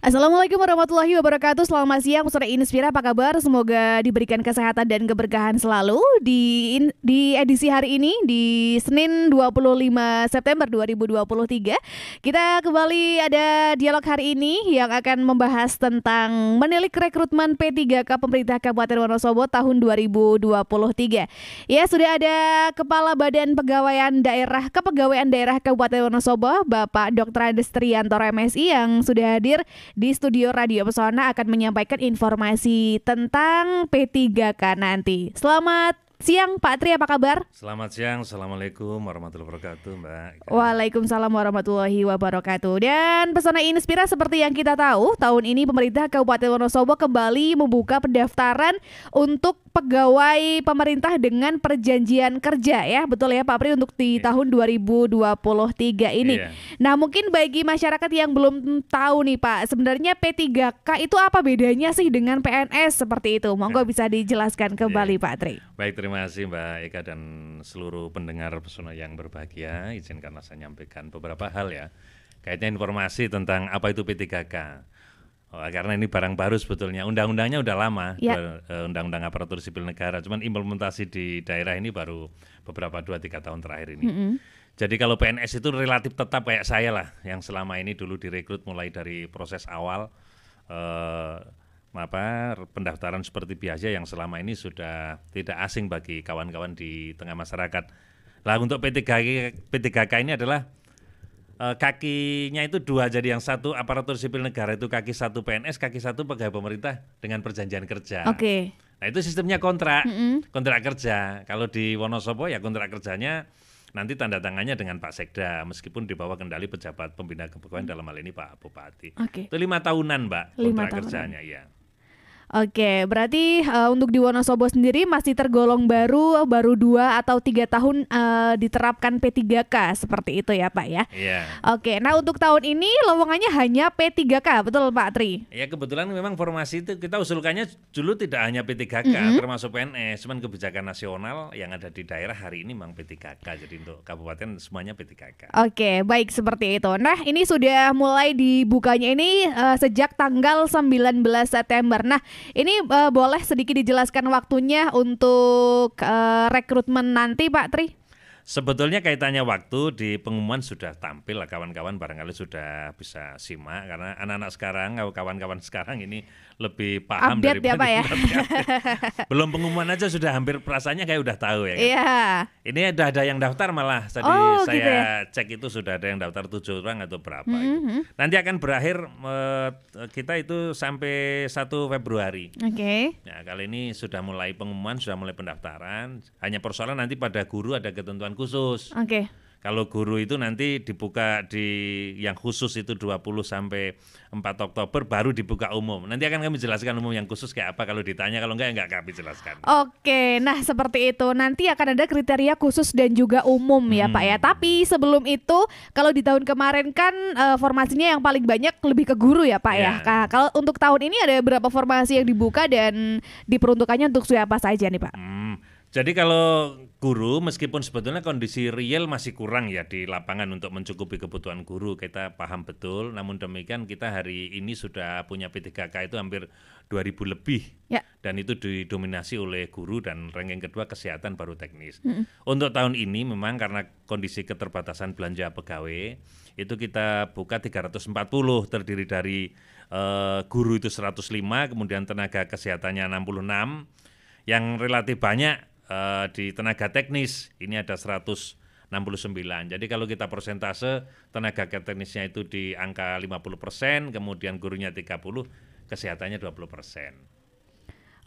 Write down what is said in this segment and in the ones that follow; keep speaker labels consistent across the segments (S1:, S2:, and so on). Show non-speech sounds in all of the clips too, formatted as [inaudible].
S1: Assalamualaikum warahmatullahi wabarakatuh Selamat siang Sore Inspira apa kabar Semoga diberikan kesehatan dan keberkahan selalu Di in, di edisi hari ini Di Senin 25 September 2023 Kita kembali ada dialog hari ini Yang akan membahas tentang Menilik rekrutmen P3K Pemerintah Kabupaten Wonosobo tahun 2023 Ya sudah ada Kepala Badan Pegawaian Daerah Kepegawaian Daerah Kabupaten Wonosobo Bapak Dr. Andes Trianto MSI yang sudah hadir di studio Radio Pesona akan menyampaikan informasi tentang P3K nanti. Selamat siang Pak Tri, apa kabar?
S2: Selamat siang, Assalamualaikum warahmatullahi wabarakatuh Mbak
S1: Waalaikumsalam warahmatullahi wabarakatuh Dan pesona Inspira seperti yang kita tahu Tahun ini pemerintah Kabupaten Wonosobo kembali membuka pendaftaran Untuk pegawai pemerintah dengan perjanjian kerja ya betul ya Pak Pri untuk di yeah. tahun 2023 ini. Yeah. Nah mungkin bagi masyarakat yang belum tahu nih Pak sebenarnya P3K itu apa bedanya sih dengan PNS seperti itu? Monggo nah. bisa dijelaskan kembali yeah. Pak Tri.
S2: Baik terima kasih Mbak Eka dan seluruh pendengar pesona yang berbahagia. Izinkanlah saya menyampaikan beberapa hal ya. Kaitnya informasi tentang apa itu P3K. Oh, karena ini barang baru sebetulnya. Undang-undangnya udah lama, ya. Eh, eh, undang-undang aparatur sipil negara. Cuman implementasi di daerah ini baru beberapa dua tiga tahun terakhir ini. Mm -hmm. Jadi kalau PNS itu relatif tetap kayak saya lah, yang selama ini dulu direkrut mulai dari proses awal eh, apa pendaftaran seperti biasa yang selama ini sudah tidak asing bagi kawan-kawan di tengah masyarakat. Lah untuk P3K P3K ini adalah uh, kakinya itu dua jadi yang satu aparatur sipil negara itu kaki satu PNS kaki satu pegawai pemerintah dengan perjanjian kerja. Oke. Okay. Nah itu sistemnya kontrak mm -hmm. kontrak kerja kalau di Wonosobo ya kontrak kerjanya nanti tanda tangannya dengan Pak Sekda meskipun di bawah kendali pejabat pembina kepegawaian mm. dalam hal ini Pak Bupati. Okay. Itu lima tahunan Mbak lima tahunan. kerjanya ya.
S1: Oke, berarti uh, untuk di Wonosobo sendiri masih tergolong baru, baru dua atau tiga tahun uh, diterapkan P3K seperti itu ya Pak ya? Iya. Oke, nah untuk tahun ini lowongannya hanya P3K, betul Pak Tri?
S2: Ya kebetulan memang formasi itu kita usulkannya dulu tidak hanya P3K mm -hmm. termasuk PNS, cuman kebijakan nasional yang ada di daerah hari ini memang P3K, jadi untuk kabupaten semuanya P3K.
S1: Oke, baik seperti itu. Nah ini sudah mulai dibukanya ini uh, sejak tanggal 19 September. Nah ini uh, boleh sedikit dijelaskan waktunya untuk uh, rekrutmen nanti Pak Tri?
S2: Sebetulnya kaitannya waktu di pengumuman sudah tampil lah kawan-kawan barangkali sudah bisa simak karena anak-anak sekarang atau kawan-kawan sekarang ini lebih paham dari ya, daripada ya, ya? Belum pengumuman aja sudah hampir perasaannya kayak udah tahu ya. Kan? Yeah. Ini ada ada yang daftar malah tadi oh, gitu saya gitu ya? cek itu sudah ada yang daftar tujuh orang atau berapa mm -hmm. itu. Hmm. Nanti akan berakhir eh, kita itu sampai 1 Februari. Oke. Okay. Ya, nah, kali ini sudah mulai pengumuman, sudah mulai pendaftaran. Hanya persoalan nanti pada guru ada ketentuan khusus. Oke. Okay. Kalau guru itu nanti dibuka di yang khusus itu 20 sampai 4 Oktober baru dibuka umum. Nanti akan kami jelaskan umum yang khusus kayak apa kalau ditanya kalau enggak enggak kami jelaskan.
S1: Oke, nah seperti itu. Nanti akan ada kriteria khusus dan juga umum ya Pak ya. Hmm. Tapi sebelum itu kalau di tahun kemarin kan e, formasinya yang paling banyak lebih ke guru ya Pak ya. ya. Kalau untuk tahun ini ada berapa formasi yang dibuka dan diperuntukannya untuk siapa saja nih Pak? Hmm
S2: jadi kalau guru meskipun sebetulnya kondisi real masih kurang ya di lapangan untuk mencukupi kebutuhan guru kita paham betul namun demikian kita hari ini sudah punya P3K itu hampir 2000 lebih ya. dan itu didominasi oleh guru dan ranking kedua kesehatan baru teknis. -hmm. Untuk tahun ini memang karena kondisi keterbatasan belanja pegawai itu kita buka 340 terdiri dari uh, guru itu 105 kemudian tenaga kesehatannya 66 yang relatif banyak uh, di tenaga teknis ini ada 169. Jadi kalau kita persentase tenaga teknisnya itu di angka 50%, persen, kemudian gurunya 30, kesehatannya 20%. persen.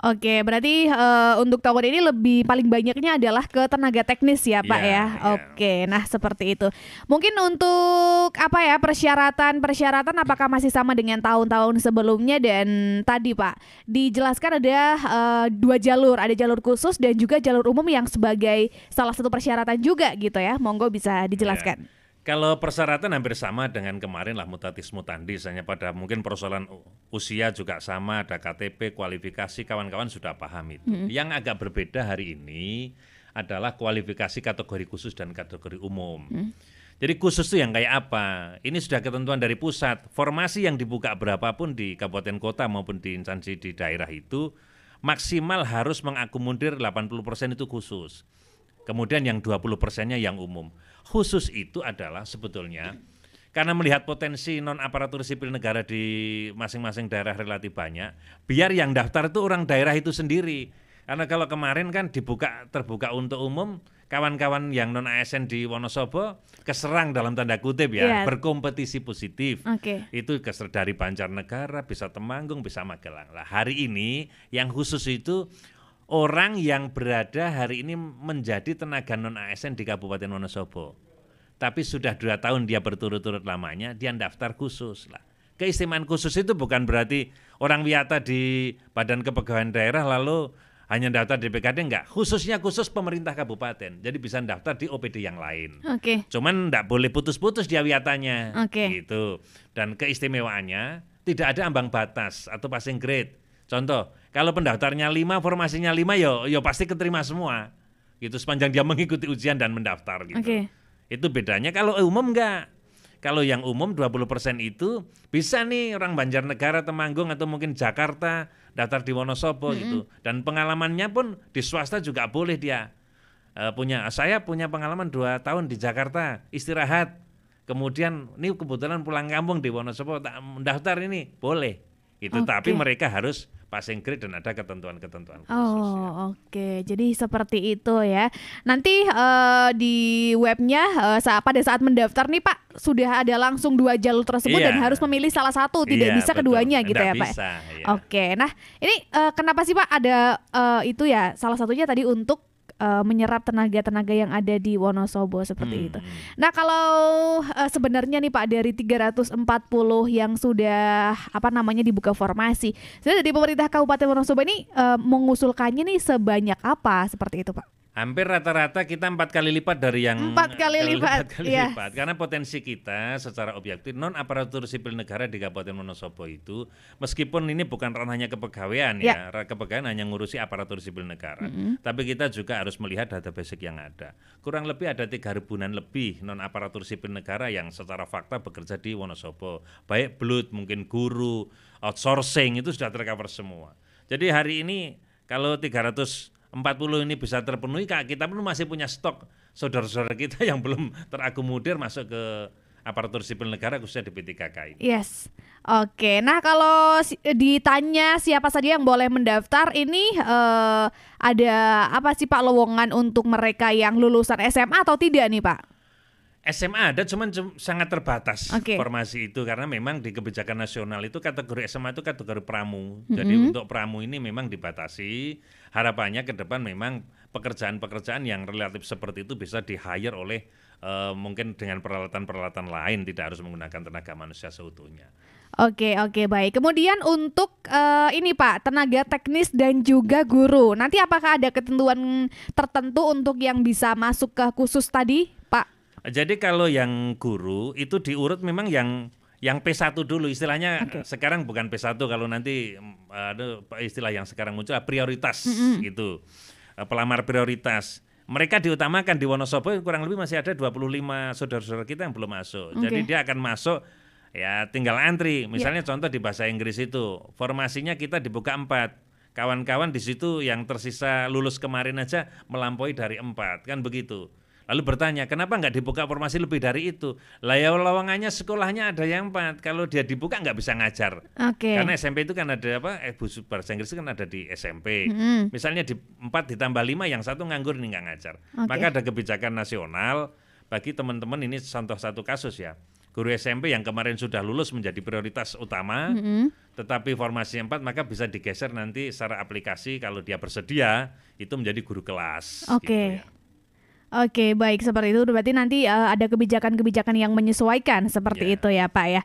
S1: Oke, berarti uh, untuk tahun ini lebih paling banyaknya adalah ke tenaga teknis ya, Pak yeah, ya. Yeah. Oke, nah seperti itu. Mungkin untuk apa ya persyaratan-persyaratan apakah masih sama dengan tahun-tahun sebelumnya dan tadi Pak dijelaskan ada uh, dua jalur, ada jalur khusus dan juga jalur umum yang sebagai salah satu persyaratan juga gitu ya. Monggo bisa dijelaskan.
S2: Yeah. Kalau persyaratan hampir sama dengan kemarin lah mutatis mutandis hanya pada mungkin persoalan usia juga sama ada KTP kualifikasi kawan-kawan sudah paham itu. Hmm. Yang agak berbeda hari ini adalah kualifikasi kategori khusus dan kategori umum. Hmm. Jadi khusus itu yang kayak apa? Ini sudah ketentuan dari pusat. Formasi yang dibuka berapapun di kabupaten kota maupun di instansi di daerah itu maksimal harus mengakomodir 80% itu khusus. Kemudian yang 20 persennya yang umum khusus itu adalah sebetulnya karena melihat potensi non aparatur sipil negara di masing-masing daerah relatif banyak, biar yang daftar itu orang daerah itu sendiri. Karena kalau kemarin kan dibuka terbuka untuk umum, kawan-kawan yang non ASN di Wonosobo keserang dalam tanda kutip ya, yeah. berkompetisi positif. Okay. Itu keser dari Banjarnegara, bisa Temanggung, bisa Magelang. Lah hari ini yang khusus itu orang yang berada hari ini menjadi tenaga non ASN di Kabupaten Wonosobo. Tapi sudah dua tahun dia berturut-turut lamanya, dia daftar khusus lah. Keistimewaan khusus itu bukan berarti orang wiata di Badan Kepegawaian Daerah lalu hanya daftar di PKD enggak, khususnya khusus pemerintah kabupaten. Jadi bisa daftar di OPD yang lain. Oke. Okay. Cuman enggak boleh putus-putus dia wiatanya. Oke. Okay. Gitu. Dan keistimewaannya tidak ada ambang batas atau passing grade. Contoh, kalau pendaftarnya lima, formasinya lima, yo yo pasti keterima semua. Gitu sepanjang dia mengikuti ujian dan mendaftar gitu. Okay. Itu bedanya kalau umum enggak. Kalau yang umum 20% itu bisa nih orang Banjarnegara, Temanggung atau mungkin Jakarta daftar di Wonosobo mm -hmm. gitu. Dan pengalamannya pun di swasta juga boleh dia uh, punya. Saya punya pengalaman dua tahun di Jakarta istirahat. Kemudian ini kebetulan pulang kampung di Wonosobo tak mendaftar ini boleh. Itu okay. tapi mereka harus passing grade dan ada ketentuan-ketentuan
S1: khusus. Oh, ya. oke. Okay. Jadi seperti itu ya. Nanti uh, di webnya uh, eh, saat, pada saat mendaftar nih Pak, sudah ada langsung dua jalur tersebut iya. dan harus memilih salah satu, tidak iya, bisa betul. keduanya gitu ya Pak. Ya? Bisa, iya. Oke. Nah, ini uh, kenapa sih Pak ada uh, itu ya salah satunya tadi untuk uh, menyerap tenaga-tenaga yang ada di Wonosobo seperti hmm. itu. Nah, kalau uh, sebenarnya nih Pak dari 340 yang sudah apa namanya dibuka formasi, sudah di pemerintah Kabupaten Wonosobo ini uh, mengusulkannya nih sebanyak apa seperti itu, Pak?
S2: hampir rata-rata kita empat kali lipat dari yang empat kali, lipat, lipat, kali yeah. lipat. karena potensi kita secara objektif non aparatur sipil negara di Kabupaten Wonosobo itu meskipun ini bukan ranahnya kepegawaian yeah. ya, ya. kepegawaian hanya ngurusi aparatur sipil negara mm -hmm. tapi kita juga harus melihat data basic yang ada kurang lebih ada tiga ribuan lebih non aparatur sipil negara yang secara fakta bekerja di Wonosobo baik belut mungkin guru outsourcing itu sudah tercover semua jadi hari ini kalau 300 40 ini bisa terpenuhi kak kita pun masih punya stok saudara-saudara kita yang belum terakomodir masuk ke aparatur sipil negara khususnya di DPTKK ini.
S1: Yes. Oke. Nah, kalau eh, ditanya siapa saja yang boleh mendaftar ini eh, ada apa sih Pak lowongan untuk mereka yang lulusan SMA atau tidak nih, Pak?
S2: SMA ada cuman sangat terbatas okay. formasi itu karena memang di kebijakan nasional itu kategori SMA itu kategori pramu. Mm-hmm. Jadi untuk pramu ini memang dibatasi. Harapannya ke depan memang pekerjaan-pekerjaan yang relatif seperti itu bisa di hire oleh uh, mungkin dengan peralatan-peralatan lain tidak harus menggunakan tenaga manusia seutuhnya.
S1: Oke, oke, baik. Kemudian untuk uh, ini Pak, tenaga teknis dan juga guru. Nanti apakah ada ketentuan tertentu untuk yang bisa masuk ke khusus tadi
S2: jadi kalau yang guru itu diurut memang yang yang P1 dulu istilahnya okay. sekarang bukan P1 kalau nanti mm, ada istilah yang sekarang muncul ah, prioritas mm -hmm. gitu. Eh, pelamar prioritas. Mereka diutamakan di Wonosobo kurang lebih masih ada 25 saudara-saudara kita yang belum masuk. Okay. Jadi dia akan masuk ya tinggal antri. Iya. Misalnya yeah. contoh di bahasa Inggris itu formasinya kita dibuka empat kawan-kawan di situ yang tersisa lulus kemarin aja melampaui dari empat kan begitu. Lalu bertanya, kenapa nggak dibuka formasi lebih dari itu? Lah ya sekolahnya ada yang empat. Kalau dia dibuka nggak bisa ngajar. Okay. Karena SMP itu kan ada apa? Eh, bahasa Inggris itu kan ada di SMP. Mm-hmm. Misalnya di empat ditambah lima, yang satu nganggur nih nggak ngajar. Okay. Maka ada kebijakan nasional bagi teman-teman ini contoh satu kasus ya. Guru SMP yang kemarin sudah lulus menjadi prioritas utama, mm-hmm. tetapi formasi empat maka bisa digeser nanti secara aplikasi kalau dia bersedia itu menjadi guru kelas. Oke. Okay.
S1: Gitu ya. Oke, baik seperti itu. Berarti nanti uh, ada kebijakan-kebijakan yang menyesuaikan seperti yeah. itu ya, Pak ya.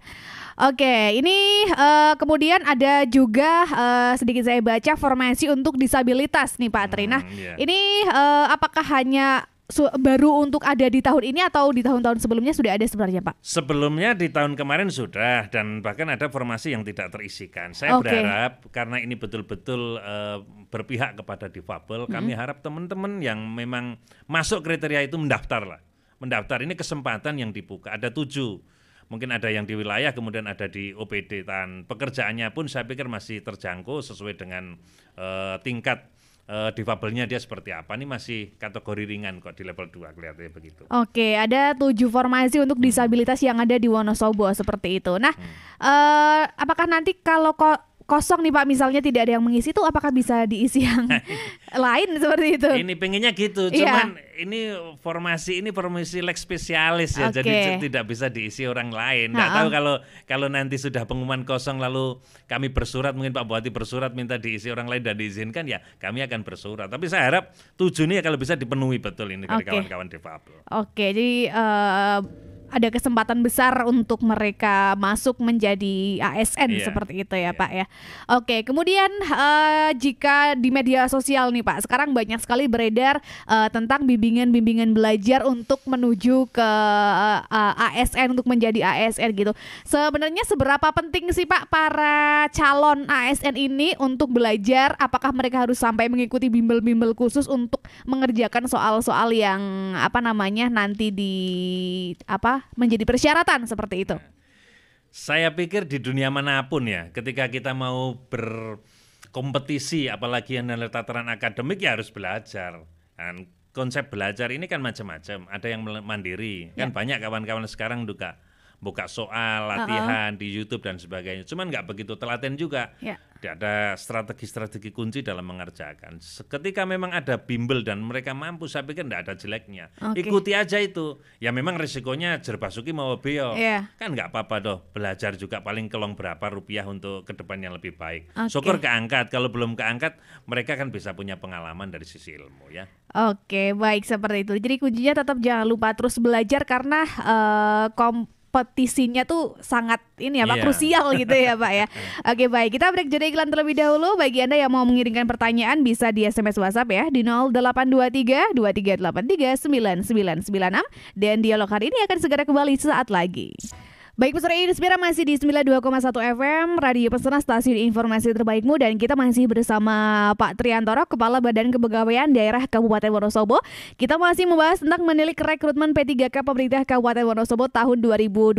S1: Oke, ini uh, kemudian ada juga uh, sedikit saya baca formasi untuk disabilitas nih, Pak Trina. Nah, hmm, iya. yeah. ini uh, apakah hanya baru untuk ada di tahun ini atau di tahun-tahun sebelumnya sudah ada sebenarnya Pak?
S2: Sebelumnya di tahun kemarin sudah dan bahkan ada formasi yang tidak terisikan. Saya okay. berharap karena ini betul-betul uh, berpihak kepada difabel, -hmm. kami harap teman-teman yang memang masuk kriteria itu mendaftarlah. Mendaftar ini kesempatan yang dibuka. Ada tujuh mungkin ada yang di wilayah kemudian ada di OPD dan pekerjaannya pun saya pikir masih terjangkau sesuai dengan uh, tingkat uh, eh, difabelnya dia seperti apa nih masih kategori ringan kok di level 2 kelihatannya begitu.
S1: Oke, ada tujuh formasi untuk hmm. disabilitas yang ada di Wonosobo seperti itu. Nah, hmm. uh, apakah nanti kalau kok kosong nih Pak misalnya tidak ada yang mengisi itu apakah bisa diisi yang [laughs] lain seperti itu? Ini
S2: pengennya gitu, iya. cuman yeah. ini formasi ini formasi leg spesialis ya, okay. jadi tidak bisa diisi orang lain. Nggak tahu kalau kalau nanti sudah pengumuman kosong lalu kami bersurat mungkin Pak Buati bersurat minta diisi orang lain dan diizinkan ya kami akan bersurat. Tapi saya harap tujuh ini ya kalau bisa dipenuhi betul ini dari kawan-kawan okay. Oke,
S1: okay, jadi uh, ada kesempatan besar untuk mereka masuk menjadi ASN yeah. seperti itu ya yeah. Pak ya. Oke, kemudian uh, jika di media sosial nih Pak, sekarang banyak sekali beredar uh, tentang bimbingan-bimbingan belajar untuk menuju ke uh, eh, uh, ASN untuk menjadi ASN gitu. Sebenarnya seberapa penting sih Pak para calon ASN ini untuk belajar? Apakah mereka harus sampai mengikuti bimbel-bimbel khusus untuk mengerjakan soal-soal yang apa namanya nanti di apa menjadi persyaratan seperti itu? Ya.
S2: Saya pikir di dunia manapun ya, ketika kita mau berkompetisi, apalagi yang dalam tataran akademik ya harus belajar. Dan konsep belajar ini kan macam-macam. Ada yang mandiri, kan ya. kan banyak kawan-kawan sekarang juga buka soal latihan uh -huh. di YouTube dan sebagainya. Cuman nggak begitu telaten juga. Yeah. Tidak ada strategi-strategi kunci dalam mengerjakan. Ketika memang ada bimbel dan mereka mampu, saya pikir nggak ada jeleknya. Okay. Ikuti aja itu. Ya memang risikonya jerbasuki mau beo. Yeah. Kan nggak apa-apa doh. Belajar juga paling kelong berapa rupiah untuk kedepannya lebih baik. Okay. Syukur keangkat. Kalau belum keangkat, mereka kan bisa punya pengalaman dari sisi ilmu ya.
S1: Oke, baik seperti itu. Jadi kuncinya tetap jangan lupa terus belajar karena uh, kom Petisinya tuh sangat ini ya Pak yeah. krusial [laughs] gitu ya Pak ya. Iya. Oke okay, baik, kita break jeda iklan terlebih dahulu. Bagi Anda yang mau mengirimkan pertanyaan bisa di SMS WhatsApp ya di 0823 2383 9996 dan dialog hari ini akan segera kembali sesaat lagi. Baik peserta Inspira masih di 92,1 FM Radio Pesona Stasiun Informasi Terbaikmu dan kita masih bersama Pak Triantoro Kepala Badan Kepegawaian Daerah Kabupaten Wonosobo. Kita masih membahas tentang menilik rekrutmen P3K pemerintah Kabupaten Wonosobo tahun 2023.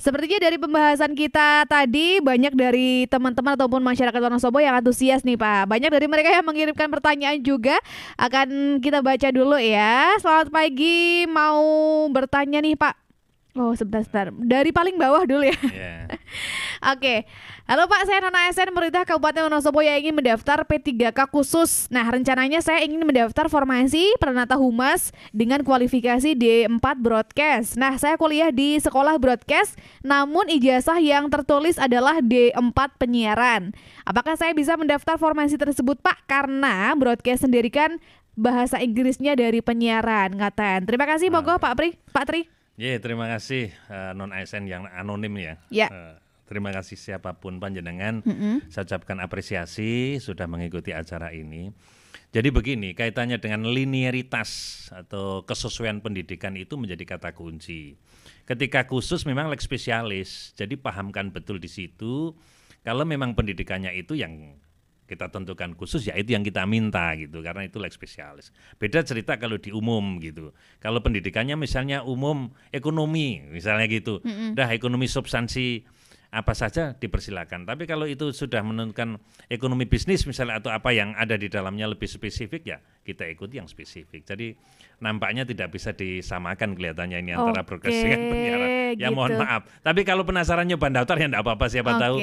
S1: Sepertinya dari pembahasan kita tadi banyak dari teman-teman ataupun masyarakat Wonosobo yang antusias nih Pak. Banyak dari mereka yang mengirimkan pertanyaan juga akan kita baca dulu ya. Selamat pagi, mau bertanya nih Pak Oh sebentar sebentar dari paling bawah dulu ya. Yeah. [laughs] Oke, okay. halo Pak, saya Nona SN pemerintah Kabupaten Wonosobo yang ingin mendaftar P3K khusus. Nah rencananya saya ingin mendaftar formasi Pernata Humas dengan kualifikasi D4 Broadcast. Nah saya kuliah di sekolah broadcast, namun ijazah yang tertulis adalah D4 penyiaran. Apakah saya bisa mendaftar formasi tersebut Pak? Karena broadcast sendiri kan bahasa Inggrisnya dari penyiaran ngatain. Terima kasih, monggo Pak Pri, Pak Tri.
S2: Ya, terima kasih uh, eh, non ASN yang anonim ya. Ya. Yeah. Uh, terima kasih siapapun panjenengan. Mm-hmm. Saya ucapkan apresiasi sudah mengikuti acara ini. Jadi begini, kaitannya dengan linearitas atau kesesuaian pendidikan itu menjadi kata kunci. Ketika khusus memang lek spesialis, jadi pahamkan betul di situ. Kalau memang pendidikannya itu yang kita tentukan khusus ya itu yang kita minta gitu karena itu lex spesialis. Beda cerita kalau di umum gitu. Kalau pendidikannya misalnya umum ekonomi misalnya gitu. Mm -hmm. Dah ekonomi substansi apa saja dipersilakan. Tapi kalau itu sudah menentukan ekonomi bisnis misalnya atau apa yang ada di dalamnya lebih spesifik ya kita ikuti yang spesifik. Jadi nampaknya tidak bisa disamakan kelihatannya ini antara progres dengan penyiaran. Ya gitu. mohon maaf. Tapi kalau penasaran nyoba daftar ya enggak apa-apa siapa okay. tahu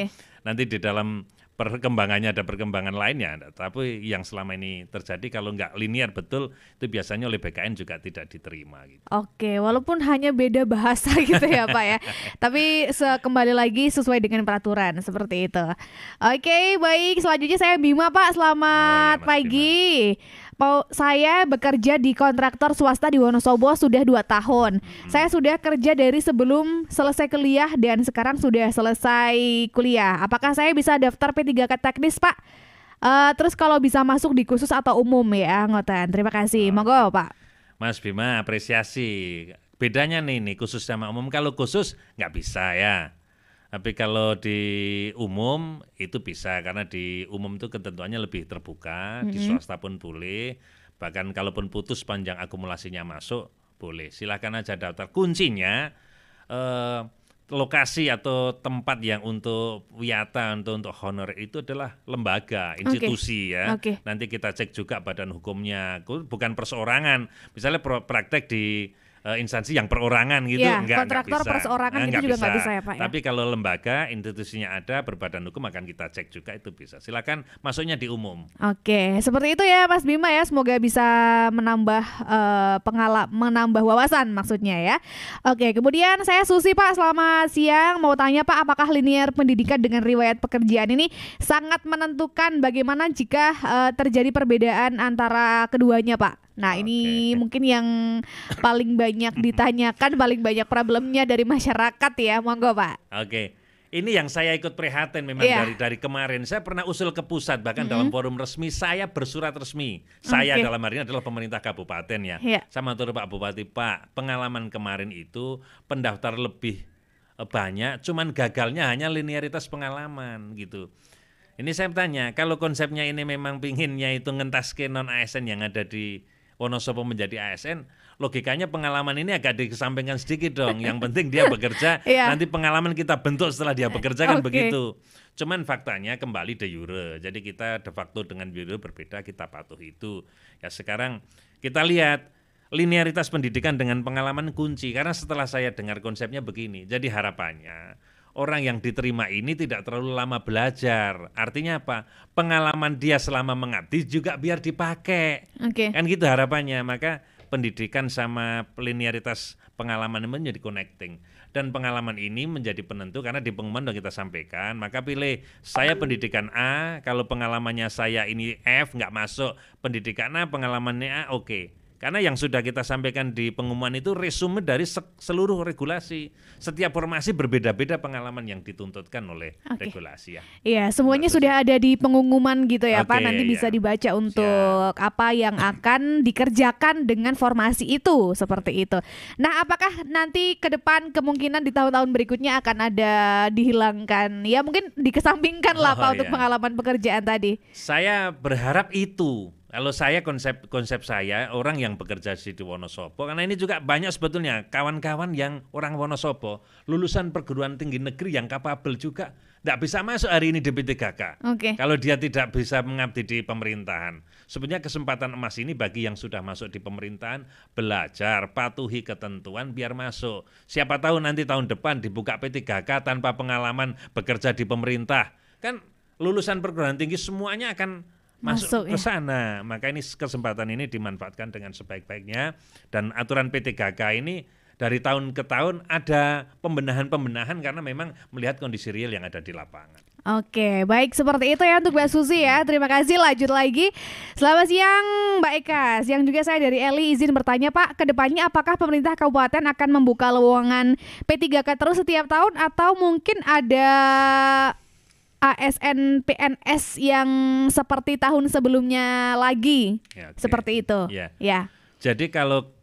S2: nanti di dalam perkembangannya ada perkembangan lainnya tapi yang selama ini terjadi kalau nggak linear betul itu biasanya oleh BKN juga tidak diterima
S1: gitu. Oke, walaupun hanya beda bahasa [laughs] gitu ya Pak ya. Tapi kembali lagi sesuai dengan peraturan seperti itu. Oke, baik selanjutnya saya Bima Pak, selamat oh, iya, pagi. Bima saya bekerja di kontraktor swasta di Wonosobo sudah dua tahun. Hmm. Saya sudah kerja dari sebelum selesai kuliah dan sekarang sudah selesai kuliah. Apakah saya bisa daftar P3K teknis, Pak? Uh, terus kalau bisa masuk di khusus atau umum ya, ngoten. Terima kasih. Oh. Monggo, Pak.
S2: Mas Bima apresiasi. Bedanya nih nih khusus sama umum. Kalau khusus nggak bisa ya. Tapi kalau di umum itu bisa karena di umum itu ketentuannya lebih terbuka, mm -hmm. di swasta pun boleh. Bahkan kalaupun putus panjang akumulasinya masuk boleh. Silahkan aja daftar. Kuncinya eh, lokasi atau tempat yang untuk wiata untuk untuk honor itu adalah lembaga, institusi okay. ya. Okay. Nanti kita cek juga badan hukumnya. Bukan perseorangan. Misalnya praktek di uh, instansi yang perorangan gitu ya, enggak kontraktor enggak bisa. perorangan nah, itu juga nggak bisa. bisa ya Pak ya? tapi kalau lembaga institusinya ada berbadan hukum akan kita cek juga itu bisa silakan masuknya di umum
S1: oke seperti itu ya Mas Bima ya semoga bisa menambah uh, eh, pengalaman menambah wawasan maksudnya ya oke kemudian saya Susi Pak selamat siang mau tanya Pak apakah linear pendidikan dengan riwayat pekerjaan ini sangat menentukan bagaimana jika uh, terjadi perbedaan antara keduanya Pak Nah, okay. ini [laughs] mungkin yang paling banyak ditanyakan, paling banyak problemnya dari masyarakat ya, monggo Pak.
S2: Oke. Okay. Ini yang saya ikut prihatin memang yeah. dari dari kemarin. Saya pernah usul ke pusat bahkan mm -hmm. dalam forum resmi saya bersurat resmi. Saya okay. dalam hari ini adalah pemerintah kabupaten ya. Yeah. Sama tuh Pak Bupati, Pak. Pengalaman kemarin itu pendaftar lebih eh, banyak, cuman gagalnya hanya linearitas pengalaman gitu. Ini saya tanya, kalau konsepnya ini memang pinginnya itu ngentaskan non ASN yang ada di Wonosobo menjadi ASN, logikanya pengalaman ini agak dikesampingkan sedikit dong. Yang penting dia bekerja, [laughs] yeah. nanti pengalaman kita bentuk setelah dia bekerja kan [laughs] okay. begitu. Cuman faktanya kembali de jure. Jadi kita de facto dengan de jure berbeda, kita patuh itu. Ya sekarang kita lihat linearitas pendidikan dengan pengalaman kunci karena setelah saya dengar konsepnya begini. Jadi harapannya orang yang diterima ini tidak terlalu lama belajar. Artinya apa? Pengalaman dia selama mengabdi juga biar dipakai. Okay. Kan gitu harapannya. Maka pendidikan sama linearitas pengalaman ini menjadi connecting dan pengalaman ini menjadi penentu karena di pengumuman sudah kita sampaikan maka pilih saya pendidikan A kalau pengalamannya saya ini F nggak masuk pendidikan A pengalamannya A oke okay karena yang sudah kita sampaikan di pengumuman itu resume dari seluruh regulasi. Setiap formasi berbeda-beda pengalaman yang dituntutkan oleh okay. regulasi ya.
S1: Iya, semuanya Terus. sudah ada di pengumuman gitu ya, okay, Pak. Nanti ya. bisa iya. dibaca untuk Siap. apa yang akan dikerjakan dengan formasi itu, seperti itu. Nah, apakah nanti ke depan kemungkinan di tahun-tahun berikutnya akan ada dihilangkan? Ya, mungkin dikesampingkan oh, Pak ya. untuk iya. pengalaman pekerjaan tadi.
S2: Saya berharap itu kalau saya konsep konsep saya orang yang bekerja di Wonosobo karena ini juga banyak sebetulnya kawan-kawan yang orang Wonosobo lulusan perguruan tinggi negeri yang kapabel juga tidak bisa masuk hari ini di P3K. Okay. Kalau dia tidak bisa mengabdi di pemerintahan. Sebenarnya kesempatan emas ini bagi yang sudah masuk di pemerintahan belajar, patuhi ketentuan biar masuk. Siapa tahu nanti tahun depan dibuka P3K tanpa pengalaman bekerja di pemerintah. Kan lulusan perguruan tinggi semuanya akan masuk, masuk ya. ke sana. Ya. Maka ini kesempatan ini dimanfaatkan dengan sebaik-baiknya dan aturan p ini dari tahun ke tahun ada pembenahan-pembenahan karena memang melihat kondisi real yang ada di lapangan.
S1: Oke, baik seperti itu ya untuk Mbak Susi ya. Terima kasih. Lanjut lagi. Selamat siang Mbak Eka. Siang juga saya dari Eli izin bertanya Pak, kedepannya apakah pemerintah kabupaten akan membuka lowongan P3K terus setiap tahun atau mungkin ada ASN PNS yang seperti tahun sebelumnya lagi. Ya, okay. Seperti itu. Ya. ya.
S2: Jadi kalau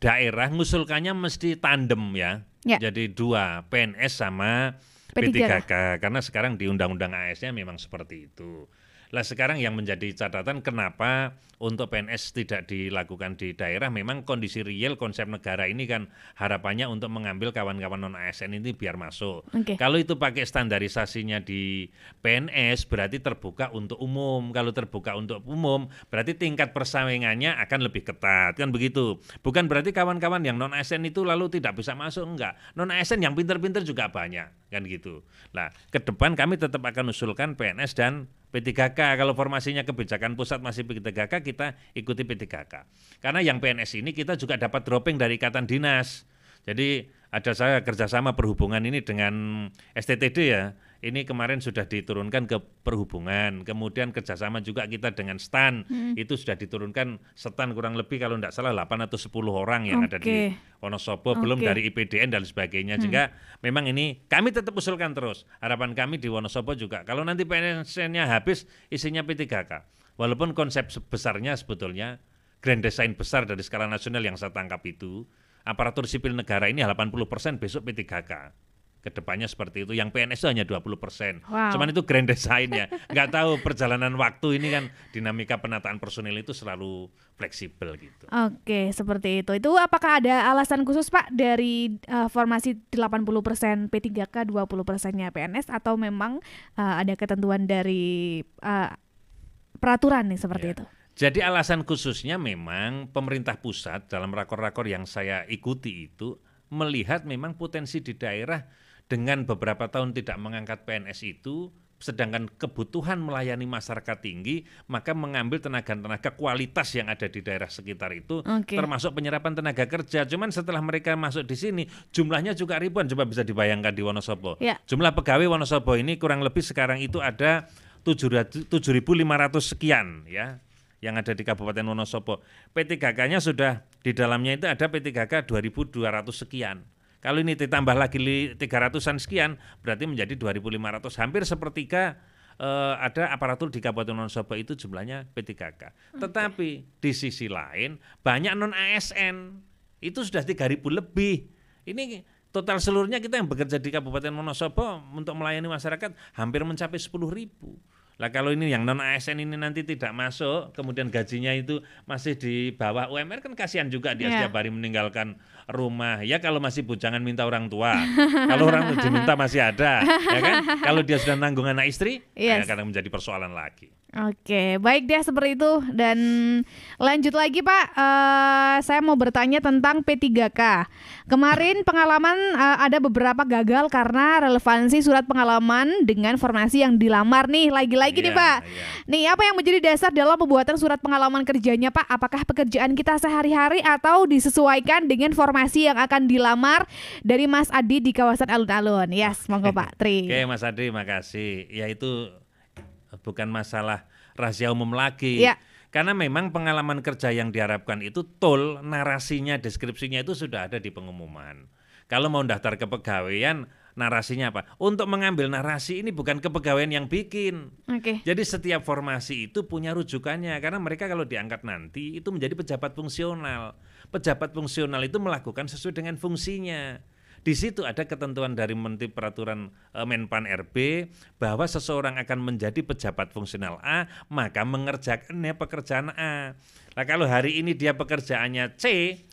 S2: daerah ngusulkannya mesti tandem ya. ya. Jadi dua PNS sama
S1: P3K.
S2: karena sekarang di undang-undang AS-nya memang seperti itu. Lah sekarang yang menjadi catatan kenapa untuk PNS tidak dilakukan di daerah memang kondisi real konsep negara ini kan harapannya untuk mengambil kawan-kawan non ASN ini biar masuk. Okay. Kalau itu pakai standarisasinya di PNS berarti terbuka untuk umum. Kalau terbuka untuk umum berarti tingkat persaingannya akan lebih ketat kan begitu. Bukan berarti kawan-kawan yang non ASN itu lalu tidak bisa masuk enggak. Non ASN yang pinter-pinter juga banyak kan gitu. Nah, ke depan kami tetap akan usulkan PNS dan P3K kalau formasinya kebijakan pusat masih P3K kita ikuti P3K. Karena yang PNS ini kita juga dapat dropping dari ikatan dinas. Jadi ada saya kerjasama perhubungan ini dengan STTD ya. Ini kemarin sudah diturunkan ke perhubungan. Kemudian kerjasama juga kita dengan STAN. Hmm. Itu sudah diturunkan STAN kurang lebih kalau tidak salah 8 atau 10 orang yang okay. ada di Wonosobo. Okay. Belum dari IPDN dan sebagainya. Hmm. Sehingga memang ini kami tetap usulkan terus. Harapan kami di Wonosobo juga. Kalau nanti PNS-nya habis isinya P3K. Walaupun konsep sebesarnya sebetulnya grand design besar dari skala nasional yang saya tangkap itu aparatur sipil negara ini 80% besok P3K. Kedepannya seperti itu. Yang PNS itu hanya 20 persen. Wow. Cuman itu grand design ya. Nggak tahu perjalanan waktu ini kan dinamika penataan personil itu selalu fleksibel gitu.
S1: Oke, seperti itu. Itu apakah ada alasan khusus Pak dari uh, formasi 80 persen P3K 20 persennya PNS atau memang uh, ada ketentuan dari uh, peraturan nih seperti ya. itu.
S2: Jadi alasan khususnya memang pemerintah pusat dalam rakor-rakor yang saya ikuti itu melihat memang potensi di daerah dengan beberapa tahun tidak mengangkat PNS itu sedangkan kebutuhan melayani masyarakat tinggi maka mengambil tenaga-tenaga kualitas yang ada di daerah sekitar itu okay. termasuk penyerapan tenaga kerja cuman setelah mereka masuk di sini jumlahnya juga ribuan coba bisa dibayangkan di Wonosobo yeah. jumlah pegawai Wonosobo ini kurang lebih sekarang itu ada 7.500 sekian ya yang ada di Kabupaten Wonosobo. P3K-nya sudah di dalamnya itu ada P3K 2.200 sekian. Kalau ini ditambah lagi 300-an sekian, berarti menjadi 2.500, hampir sepertiga eh, ada aparatur di Kabupaten Wonosobo itu jumlahnya P3K. Okay. Tetapi di sisi lain banyak non ASN itu sudah 3.000 lebih. Ini total seluruhnya kita yang bekerja di Kabupaten Wonosobo untuk melayani masyarakat hampir mencapai 10.000. Lah kalau ini yang non ASN ini nanti tidak masuk, kemudian gajinya itu masih di bawah UMR kan kasihan juga dia yeah. setiap hari meninggalkan rumah. Ya kalau masih bujangan minta orang tua. [laughs] kalau orang diminta masih ada, ya kan? Kalau dia sudah nanggung anak istri, yes. akan ya, menjadi persoalan lagi.
S1: Oke, baik deh seperti itu dan lanjut lagi Pak, uh, saya mau bertanya tentang P3K. Kemarin pengalaman uh, ada beberapa gagal karena relevansi surat pengalaman dengan formasi yang dilamar nih, lagi-lagi yeah, nih iya, Pak. Yeah. Nih apa yang menjadi dasar dalam pembuatan surat pengalaman kerjanya Pak? Apakah pekerjaan kita sehari-hari atau disesuaikan dengan formasi yang akan dilamar dari Mas Adi di kawasan alun-alun? Yes, monggo Pak
S2: Tri. Oke okay, Mas Adi, makasih. Ya itu bukan masalah rahasia umum lagi. Ya. Karena memang pengalaman kerja yang diharapkan itu tol narasinya, deskripsinya itu sudah ada di pengumuman. Kalau mau daftar kepegawaian, narasinya apa? Untuk mengambil narasi ini bukan kepegawaian yang bikin. Okay. Jadi setiap formasi itu punya rujukannya karena mereka kalau diangkat nanti itu menjadi pejabat fungsional. Pejabat fungsional itu melakukan sesuai dengan fungsinya. Di situ ada ketentuan dari Menteri Peraturan eh, Menpan RB bahwa seseorang akan menjadi pejabat fungsional A maka mengerjakannya pekerjaan A. Nah kalau hari ini dia pekerjaannya C,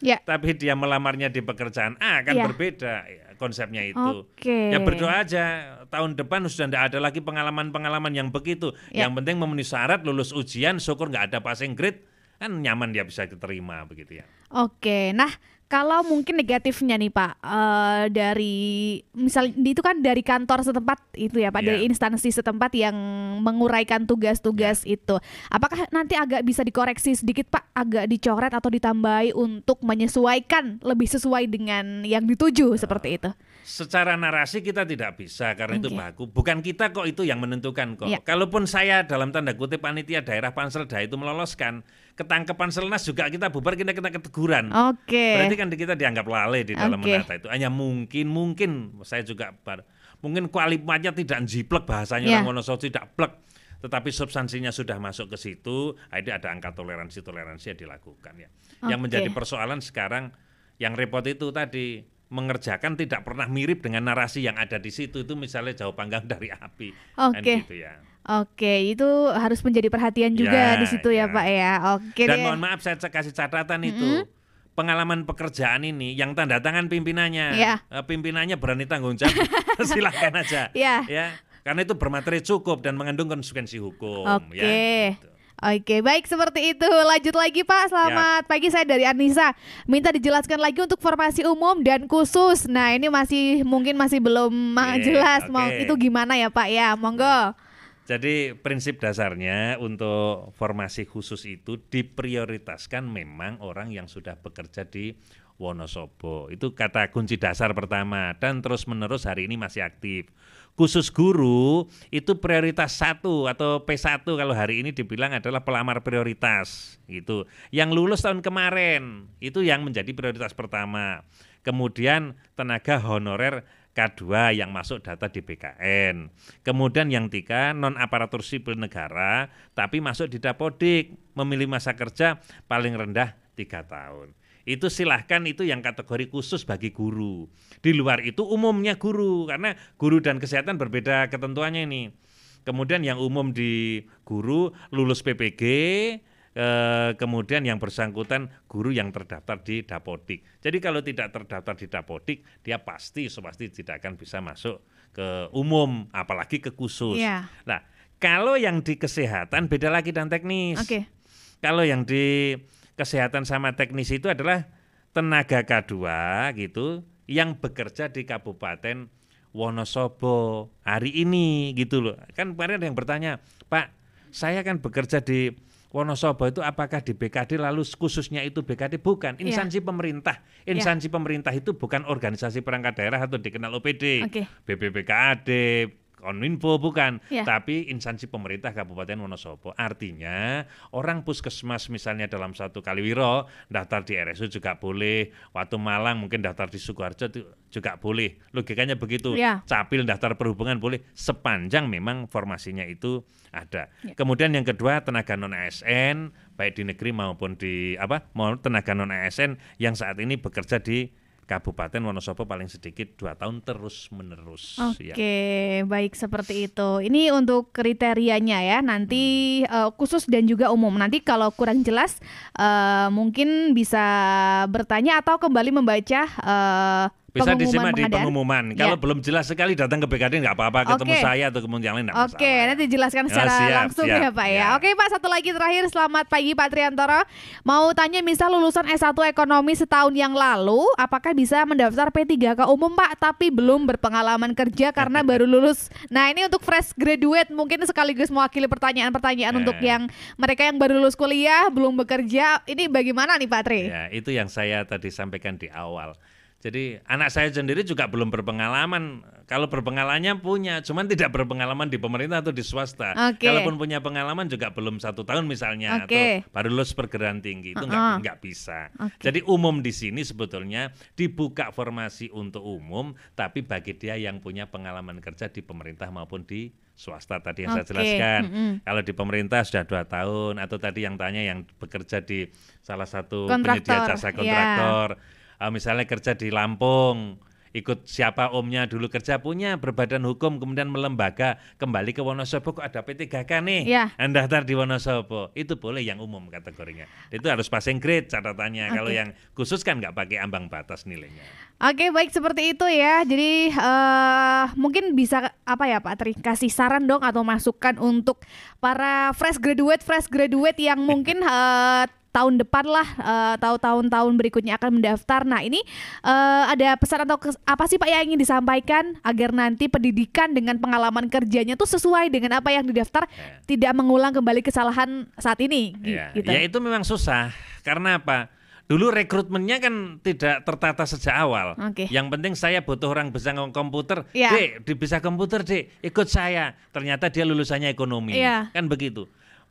S2: ya. tapi dia melamarnya di pekerjaan A kan ya. berbeda ya, konsepnya itu. Okay. Ya berdoa aja tahun depan sudah tidak ada lagi pengalaman-pengalaman yang begitu. Ya. Yang penting memenuhi syarat lulus ujian, syukur nggak ada passing grade kan nyaman dia bisa diterima begitu ya.
S1: Oke, nah kalau mungkin negatifnya nih Pak uh, dari misal itu kan dari kantor setempat itu ya Pak yeah. dari iya. instansi setempat yang menguraikan tugas-tugas yeah. itu apakah nanti agak bisa dikoreksi sedikit Pak agak dicoret atau ditambahi untuk menyesuaikan lebih sesuai dengan yang dituju uh, seperti itu
S2: secara narasi kita tidak bisa karena okay. itu baku bukan kita kok itu yang menentukan kok yeah. kalaupun saya dalam tanda kutip panitia daerah Panselda itu meloloskan ketangkepan selnas juga kita bubar kita kena keteguran. Oke. Okay. Berarti kan kita dianggap lalai di dalam okay. menata itu. Hanya mungkin mungkin saya juga bar, mungkin kualitasnya tidak jiplek bahasanya yeah. orang Wonosobo tidak plek tetapi substansinya sudah masuk ke situ, itu ada angka toleransi toleransi yang dilakukan ya.
S1: Okay. Yang menjadi
S2: persoalan sekarang yang repot itu tadi mengerjakan tidak pernah mirip dengan narasi yang ada di situ itu misalnya jauh panggang dari api. Kan Oke. Okay. Gitu ya.
S1: Oke, itu harus menjadi perhatian juga ya, di situ ya, ya Pak ya. Oke. Dan deh. mohon
S2: maaf saya kasih catatan mm -hmm. itu. Pengalaman pekerjaan ini yang tanda tangan pimpinannya. Ya. Eh, pimpinannya berani tanggung jawab. [laughs] Silahkan aja. Ya. ya. Karena itu bermateri cukup dan mengandung konsekuensi hukum ya. Oke. ya.
S1: Gitu. Oke, baik seperti itu. Lanjut lagi Pak, ya. selamat ya. pagi saya dari Anissa. Minta dijelaskan lagi untuk formasi umum dan khusus. Nah, ini masih mungkin masih belum okay, ah, iya, jelas iya. mau itu gimana ya Pak ya. Monggo.
S2: Jadi prinsip dasarnya untuk formasi khusus itu diprioritaskan memang orang yang sudah bekerja di Wonosobo. Itu kata kunci dasar pertama dan terus menerus hari ini masih aktif. Khusus guru itu prioritas satu atau P1 kalau hari ini dibilang adalah pelamar prioritas gitu. Yang lulus tahun kemarin itu yang menjadi prioritas pertama. Kemudian tenaga honorer K2 yang masuk data di BKN, Kemudian yang tiga non aparatur sipil negara tapi masuk di Dapodik memilih masa kerja paling rendah tiga tahun. Itu silahkan itu yang kategori khusus bagi guru. Di luar itu umumnya guru karena guru dan kesehatan berbeda ketentuannya ini. Kemudian yang umum di guru lulus PPG e, kemudian yang bersangkutan guru yang terdaftar di Dapodik. Jadi kalau tidak terdaftar di Dapodik, dia pasti pasti tidak akan bisa masuk ke umum, apalagi ke khusus. Yeah. Nah, kalau yang di kesehatan beda lagi dan teknis. Okay. Kalau yang di kesehatan sama teknis itu adalah tenaga K2 gitu yang bekerja di kabupaten Wonosobo hari ini gitu loh. Kan kemarin ada yang bertanya, "Pak, saya kan bekerja di Wonosobo itu apakah di BKD lalu khususnya itu BKD bukan iya. instansi yeah. pemerintah. Iya. Instansi yeah. pemerintah itu bukan organisasi perangkat daerah atau dikenal OPD, okay. BPBKD, Koninfo bukan, yeah. tapi instansi pemerintah Kabupaten Wonosobo. Artinya orang puskesmas misalnya dalam satu Kaliwiro daftar di RSU juga boleh, waktu Malang mungkin daftar di Sukoharjo juga boleh. Logikanya begitu. Yeah. Capil daftar perhubungan boleh sepanjang memang formasinya itu ada. Yeah. Kemudian yang kedua tenaga non ASN baik di negeri maupun di apa tenaga non ASN yang saat ini bekerja di Kabupaten Wonosobo paling sedikit dua tahun terus menerus. Ya. Oke, okay,
S1: ya. baik seperti itu. Ini untuk kriterianya ya nanti hmm. uh, khusus dan juga umum. Nanti kalau kurang jelas uh, mungkin bisa bertanya atau kembali membaca. Uh, bisa disimak pengadaan. di pengumuman. Ya. Kalau
S2: belum jelas sekali datang ke BKD nggak apa-apa, okay. ketemu saya atau ketemu yang lain Oke,
S1: okay, nanti jelaskan ya, secara oh, siap, langsung siap, ya Pak ya. ya. Oke Pak, satu lagi terakhir selamat pagi Pak Triantoro. Mau tanya misal lulusan S1 ekonomi setahun yang lalu, apakah bisa mendaftar P3K umum Pak tapi belum berpengalaman kerja karena [laughs] baru lulus. Nah, ini untuk fresh graduate mungkin sekaligus mewakili pertanyaan-pertanyaan eh. untuk yang mereka yang baru lulus kuliah, belum bekerja. Ini bagaimana nih Pak Tri? Ya,
S2: itu yang saya tadi sampaikan di awal. Jadi anak saya sendiri juga belum berpengalaman. Kalau berpengalamannya punya, cuman tidak berpengalaman di pemerintah atau di swasta. Okay. Kalaupun punya pengalaman juga belum satu tahun misalnya okay. atau baru lulus perguruan tinggi itu nggak uh -uh. nggak bisa. Okay. Jadi umum di sini sebetulnya dibuka formasi untuk umum, tapi bagi dia yang punya pengalaman kerja di pemerintah maupun di swasta tadi yang okay. saya jelaskan. Mm -hmm. Kalau di pemerintah sudah dua tahun atau tadi yang tanya yang bekerja di salah satu kontraktor. penyedia jasa iya. kontraktor. Yeah uh, misalnya kerja di Lampung, ikut siapa omnya dulu kerja punya berbadan hukum kemudian melembaga kembali ke Wonosobo kok ada P3K nih ya. Anda daftar di Wonosobo itu boleh yang umum kategorinya itu harus passing grade catatannya okay. kalau yang khusus kan nggak pakai ambang batas nilainya
S1: Oke okay, baik seperti itu ya jadi uh, mungkin bisa apa ya Pak Tri kasih saran dong atau masukan untuk para fresh graduate fresh graduate yang mungkin uh, [laughs] tahun depan lah eh, atau tahun-tahun berikutnya akan mendaftar. Nah ini eh, ada pesan atau apa sih Pak yang ingin disampaikan agar nanti pendidikan dengan pengalaman kerjanya tuh sesuai dengan apa yang didaftar, yeah. tidak mengulang kembali kesalahan saat ini. Yeah. Gitu. Ya itu
S2: memang susah karena apa? Dulu rekrutmennya kan tidak tertata sejak awal. Okay. Yang penting saya butuh orang bisa ngomong komputer. Yeah. Dek, bisa komputer, Dek, ikut saya. Ternyata dia lulusannya ekonomi. Yeah. Kan begitu.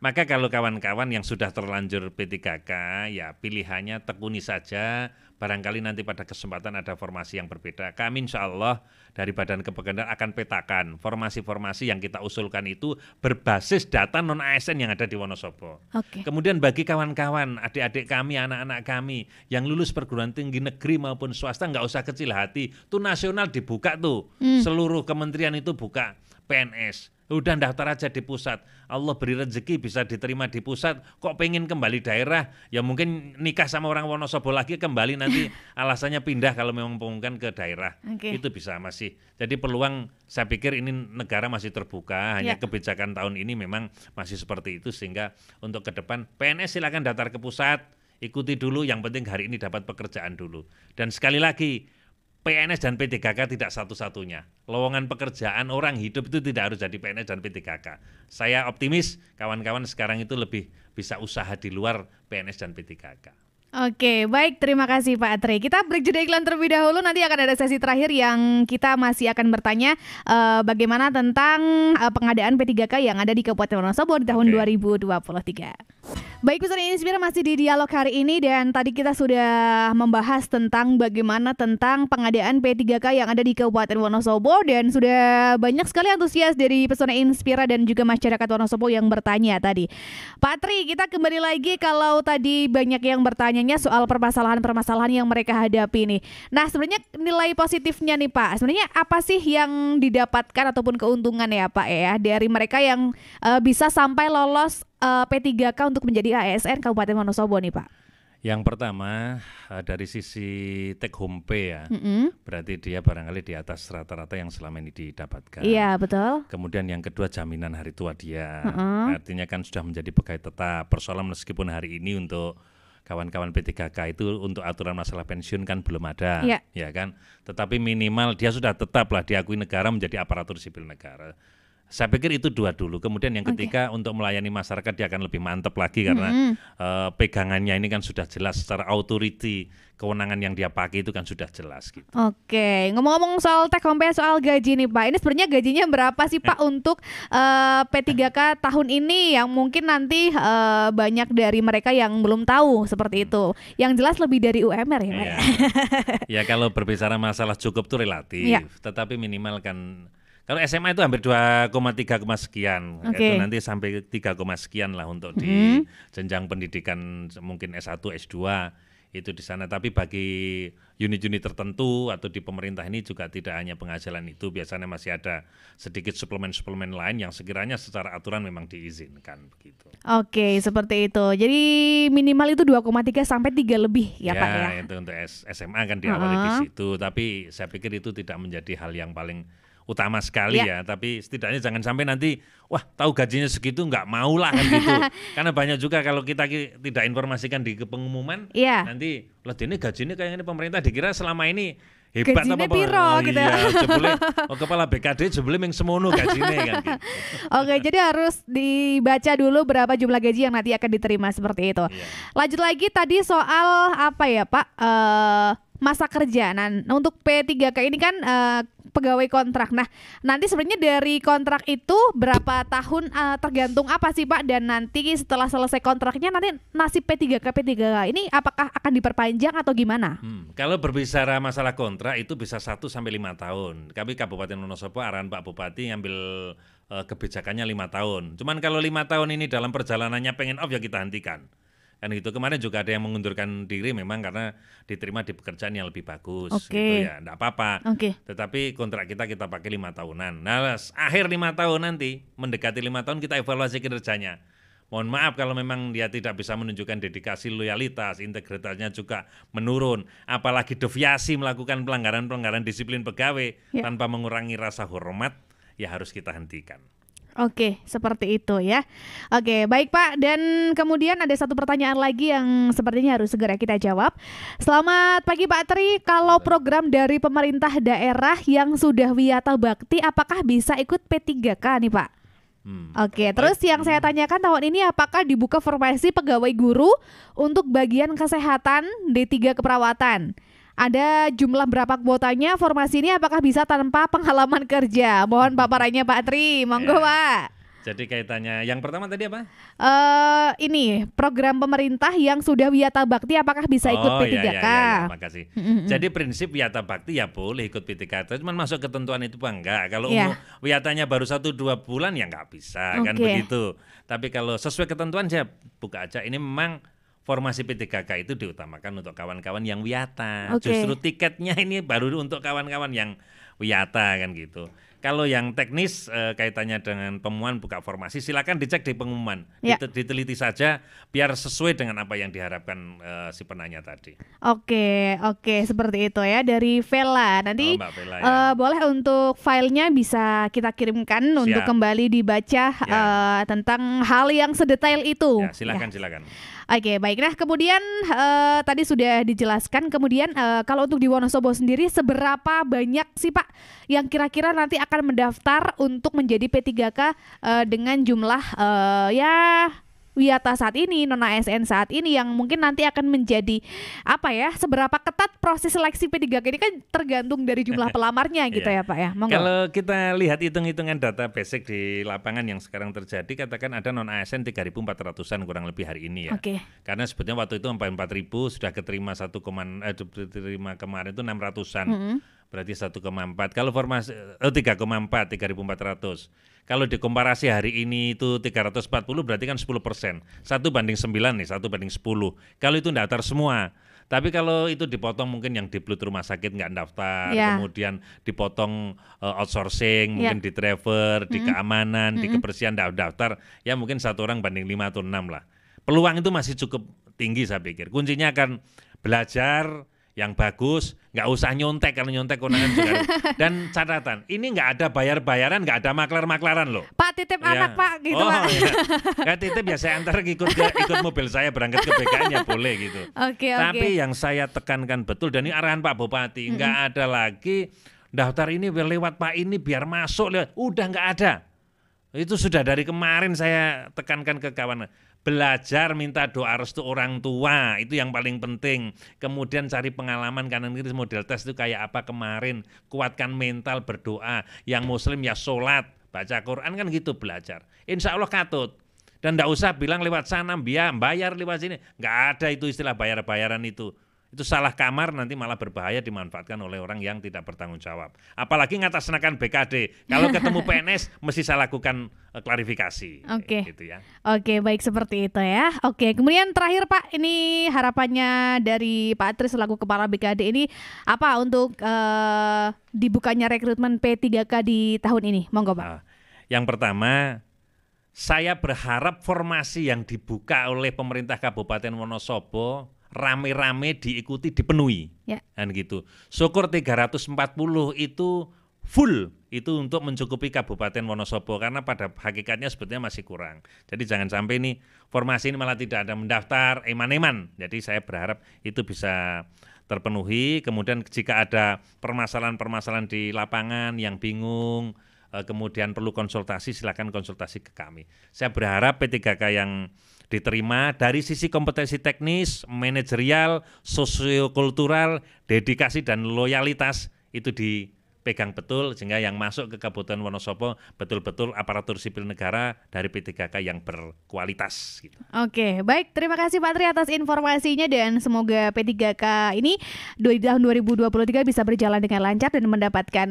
S2: Maka kalau kawan-kawan yang sudah terlanjur P3K, ya pilihannya tekuni saja. Barangkali nanti pada kesempatan ada formasi yang berbeda. Kami insya Allah dari Badan Kepegawaian akan petakan formasi-formasi yang kita usulkan itu berbasis data non-ASN yang ada di Wonosobo. Okay. Kemudian bagi kawan-kawan, adik-adik kami, anak-anak kami yang lulus perguruan tinggi negeri maupun swasta nggak usah kecil hati. Itu nasional dibuka tuh. Hmm. Seluruh kementerian itu buka PNS Udah daftar aja di pusat. Allah beri rezeki bisa diterima di pusat. Kok pengen kembali daerah? Ya mungkin nikah sama orang Wonosobo lagi kembali nanti [laughs] alasannya pindah kalau memang pengungan ke daerah. Okay. Itu bisa masih. Jadi peluang saya pikir ini negara masih terbuka. Hanya ya. kebijakan tahun ini memang masih seperti itu sehingga untuk ke depan PNS silakan daftar ke pusat ikuti dulu yang penting hari ini dapat pekerjaan dulu dan sekali lagi PNS dan P3K tidak satu-satunya. Lowongan pekerjaan orang hidup itu tidak harus jadi PNS dan P3K. Saya optimis kawan-kawan sekarang itu lebih bisa usaha di luar PNS dan P3K.
S1: Oke, baik. Terima kasih Pak Tri. Kita break jeda iklan terlebih dahulu. Nanti akan ada sesi terakhir yang kita masih akan bertanya uh, bagaimana tentang uh, pengadaan P3K yang ada di Kabupaten Wonosobo di tahun Oke. 2023. Baik pesan Inspira masih di dialog hari ini dan tadi kita sudah membahas tentang bagaimana tentang pengadaan P3K yang ada di Kabupaten Wonosobo dan sudah banyak sekali antusias dari pesona Inspira dan juga masyarakat Wonosobo yang bertanya tadi. Pak Tri, kita kembali lagi kalau tadi banyak yang bertanyanya soal permasalahan-permasalahan yang mereka hadapi nih. Nah, sebenarnya nilai positifnya nih Pak, sebenarnya apa sih yang didapatkan ataupun keuntungan ya Pak ya dari mereka yang uh, bisa sampai lolos uh, eh, P3K untuk menjadi ASN Kabupaten Wonosobo nih Pak?
S2: Yang pertama eh, dari sisi take home pay ya, mm -hmm. berarti dia barangkali di atas rata-rata yang selama ini didapatkan. Iya betul. Kemudian yang kedua jaminan hari tua dia, mm -hmm. artinya kan sudah menjadi pegawai tetap. Persoalan meskipun hari ini untuk kawan-kawan P3K itu untuk aturan masalah pensiun kan belum ada, ya, ya kan. Tetapi minimal dia sudah tetaplah diakui negara menjadi aparatur sipil negara. Saya pikir itu dua dulu. Kemudian yang ketiga okay. untuk melayani masyarakat dia akan lebih mantap lagi karena mm -hmm. uh, pegangannya ini kan sudah jelas secara authority kewenangan yang dia pakai itu kan sudah jelas gitu.
S1: Oke, okay. ngomong-ngomong soal tech home soal gaji nih Pak. Ini sebenarnya gajinya berapa sih eh. Pak untuk uh, eh, P3K tahun ini yang mungkin nanti uh, banyak dari mereka yang belum tahu seperti hmm. itu. Yang jelas lebih dari UMR ya Pak. Ya,
S2: ya kalau berbicara masalah cukup tuh relatif, ya. tetapi minimal kan kalau SMA itu hampir 2,3, sekian. Okay. Itu nanti sampai 3, sekian lah untuk di hmm. jenjang pendidikan mungkin S1, S2 itu di sana. Tapi bagi unit-unit tertentu atau di pemerintah ini juga tidak hanya penghasilan itu, biasanya masih ada sedikit suplemen-suplemen lain yang sekiranya secara aturan memang diizinkan
S1: begitu. Oke, seperti itu. Jadi minimal itu 2,3 sampai 3 lebih ya, ya Pak ya.
S2: itu untuk SMA kan diawali uh -huh. di situ, tapi saya pikir itu tidak menjadi hal yang paling utama sekali ya. ya tapi setidaknya jangan sampai nanti wah tahu gajinya segitu nggak mau lah kan gitu [laughs] karena banyak juga kalau kita tidak informasikan di pengumuman ya. nanti lah ini gajinya kayak ini pemerintah dikira selama ini hebat gajinya apa piro oh, gitu. Iya, [laughs] oh, kepala BKD jebule yang semono gajinya kan gitu.
S1: [laughs] Oke, jadi harus dibaca dulu berapa jumlah gaji yang nanti akan diterima seperti itu. Iya. Lanjut lagi tadi soal apa ya, Pak? Uh, masa kerja. Nah, untuk P3K ini kan uh, pegawai kontrak. Nah, nanti sebenarnya dari kontrak itu berapa tahun uh, tergantung apa sih Pak dan nanti setelah selesai kontraknya nanti nasib P3K P3K ini apakah akan diperpanjang atau gimana? Hmm,
S2: kalau berbicara masalah kontrak itu bisa 1 sampai 5 tahun. Kami Kabupaten Wonosobo arahan Pak Bupati ngambil uh, kebijakannya lima tahun. Cuman kalau lima tahun ini dalam perjalanannya pengen off ya kita hentikan kan gitu kemarin juga ada yang mengundurkan diri memang karena diterima di pekerjaan yang lebih bagus okay. gitu ya enggak apa-apa okay. tetapi kontrak kita kita pakai lima tahunan nah akhir lima tahun nanti mendekati lima tahun kita evaluasi kinerjanya mohon maaf kalau memang dia tidak bisa menunjukkan dedikasi loyalitas integritasnya juga menurun apalagi deviasi melakukan pelanggaran pelanggaran disiplin pegawai yeah. tanpa mengurangi rasa hormat ya harus kita hentikan
S1: Oke, seperti itu ya. Oke, baik Pak. Dan kemudian ada satu pertanyaan lagi yang sepertinya harus segera kita jawab. Selamat pagi Pak Tri. Kalau program dari pemerintah daerah yang sudah Wiata Bakti, apakah bisa ikut P3K nih Pak? Hmm. Oke, terus yang saya hmm. tanyakan tahun ini apakah dibuka formasi pegawai guru untuk bagian kesehatan D3 keperawatan? Ada jumlah berapa kuotanya? Formasi ini apakah bisa tanpa pengalaman kerja? Mohon paparannya Pak Tri. Monggo, ya. Pak.
S2: Jadi kaitannya yang pertama tadi apa?
S1: Uh, ini program pemerintah yang sudah Wiyata Bakti apakah bisa ikut oh, P3K? Ya, ya, ya, ya, makasih. Mm-hmm. Jadi
S2: prinsip Wiyata Bakti ya boleh ikut P3K, cuman masuk ketentuan itu bang enggak. Kalau yeah. Wiyatanya baru satu dua bulan ya nggak bisa okay. kan begitu. Tapi kalau sesuai ketentuan saya buka aja. Ini memang formasi p itu diutamakan untuk kawan-kawan yang wiyata. Okay. Justru tiketnya ini baru untuk kawan-kawan yang wiyata kan gitu. Kalau yang teknis eh, kaitannya dengan pemuan buka formasi silakan dicek di pengumuman. Ya. Diteliti saja biar sesuai dengan apa yang diharapkan eh, si penanya tadi.
S1: Oke, oke seperti itu ya dari Vela. Nanti oh, Vela, ya. eh, boleh untuk filenya bisa kita kirimkan Siap. untuk kembali dibaca ya. Eh, tentang hal yang sedetail itu. Ya,
S2: silakan ya. silakan.
S1: Oke, okay, baiklah. Kemudian uh, tadi sudah dijelaskan. Kemudian uh, kalau untuk di Wonosobo sendiri seberapa banyak sih Pak yang kira-kira nanti akan mendaftar untuk menjadi P3K uh, eh, dengan jumlah uh, ya Wiyata saat ini, Nona ASN saat ini yang mungkin nanti akan menjadi apa ya? Seberapa ketat proses seleksi P3K ini kan tergantung dari jumlah [laughs] pelamarnya gitu iya. ya Pak ya. Monggo. Kalau
S2: kita lihat hitung-hitungan data basic di lapangan yang sekarang terjadi katakan ada non ASN 3.400-an kurang lebih hari ini ya. Oke. Okay. Karena sebetulnya waktu itu 4.000 sudah keterima 1, eh diterima kemarin itu 600-an. Mm -hmm. Berarti 1,4. Kalau formasi oh 3,4 3.400 kalau dikomparasi hari ini itu 340 berarti kan 10 persen. Satu banding 9 nih, satu banding 10. Kalau itu daftar semua. Tapi kalau itu dipotong mungkin yang di blue rumah sakit nggak daftar, yeah. kemudian dipotong uh, outsourcing, yeah. mungkin di driver, di mm -hmm. keamanan, mm -hmm. di kebersihan nggak daftar, ya mungkin satu orang banding lima atau enam lah. Peluang itu masih cukup tinggi saya pikir. Kuncinya akan belajar, yang bagus, nggak usah nyontek kalau nyontek konangan juga. [laughs] Dan catatan, ini nggak ada bayar-bayaran, nggak ada maklar-maklaran loh. Pak
S1: titip ya. anak Pak gitu oh, Pak.
S2: Iya. titip ya saya antar ikut ke, ikut mobil saya berangkat ke BKN ya boleh gitu. Oke,
S1: Okay, Tapi okay. yang
S2: saya tekankan betul dan ini arahan Pak Bupati, mm-hmm. ada lagi daftar ini lewat Pak ini biar masuk lewat. Udah nggak ada. Itu sudah dari kemarin saya tekankan ke kawan belajar minta doa restu orang tua itu yang paling penting kemudian cari pengalaman kanan kiri model tes itu kayak apa kemarin kuatkan mental berdoa yang muslim ya sholat baca Quran kan gitu belajar insya Allah katut dan tidak usah bilang lewat sana biar bayar lewat sini nggak ada itu istilah bayar bayaran itu itu salah kamar nanti malah berbahaya dimanfaatkan oleh orang yang tidak bertanggung jawab. Apalagi ngatasnakan BKD. Kalau [laughs] ketemu PNS mesti saya lakukan eh, klarifikasi.
S1: Oke. Okay. Gitu ya. Oke, okay, baik seperti itu ya. Oke, okay. kemudian terakhir Pak, ini harapannya dari Pak Tri selaku kepala BKD ini apa untuk uh, dibukanya rekrutmen P3K di tahun ini? Monggo Pak. Ah,
S2: yang pertama saya berharap formasi yang dibuka oleh pemerintah Kabupaten Wonosobo rame-rame diikuti dipenuhi yeah. dan gitu syukur 340 itu full itu untuk mencukupi Kabupaten Wonosobo karena pada hakikatnya sebetulnya masih kurang jadi jangan sampai ini formasi ini malah tidak ada mendaftar eman-eman jadi saya berharap itu bisa terpenuhi kemudian jika ada permasalahan-permasalahan di lapangan yang bingung eh, kemudian perlu konsultasi silahkan konsultasi ke kami saya berharap P3K yang diterima dari sisi kompetensi teknis, manajerial, sosiokultural, dedikasi dan loyalitas itu di pegang betul sehingga yang masuk ke Kabupaten Wonosobo betul-betul aparatur sipil negara dari P3K yang berkualitas. Gitu.
S1: Oke, baik. Terima kasih Pak Tri atas informasinya dan semoga P3K ini di tahun 2023 bisa berjalan dengan lancar dan mendapatkan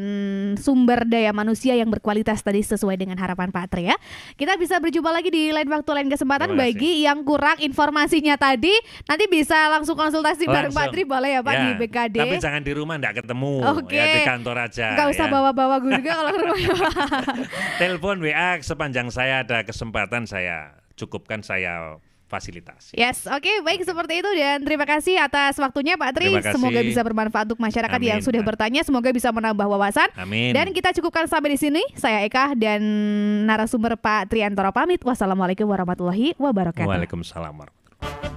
S1: sumber daya manusia yang berkualitas tadi sesuai dengan harapan Pak Tri ya. Kita bisa berjumpa lagi di lain waktu lain kesempatan bagi yang kurang informasinya tadi nanti bisa langsung konsultasi bareng Pak Tri boleh ya Pak ya, di BKD. Tapi jangan di
S2: rumah tidak ketemu Oke. ya di kantor aja aja. Gak usah ya.
S1: bawa-bawa ya. gue juga kalau ke rumah. Ya.
S2: [laughs] Telepon WA sepanjang saya ada kesempatan saya cukupkan saya fasilitas
S1: Yes, oke okay, baik seperti itu dan terima kasih atas waktunya Pak Tri. Semoga bisa bermanfaat untuk masyarakat Amin. yang sudah bertanya, semoga bisa menambah wawasan. Amin. Dan kita cukupkan sampai di sini. Saya Eka dan narasumber Pak Tri pamit. Wassalamualaikum warahmatullahi wabarakatuh.
S2: Waalaikumsalam warahmatullahi wabarakatuh.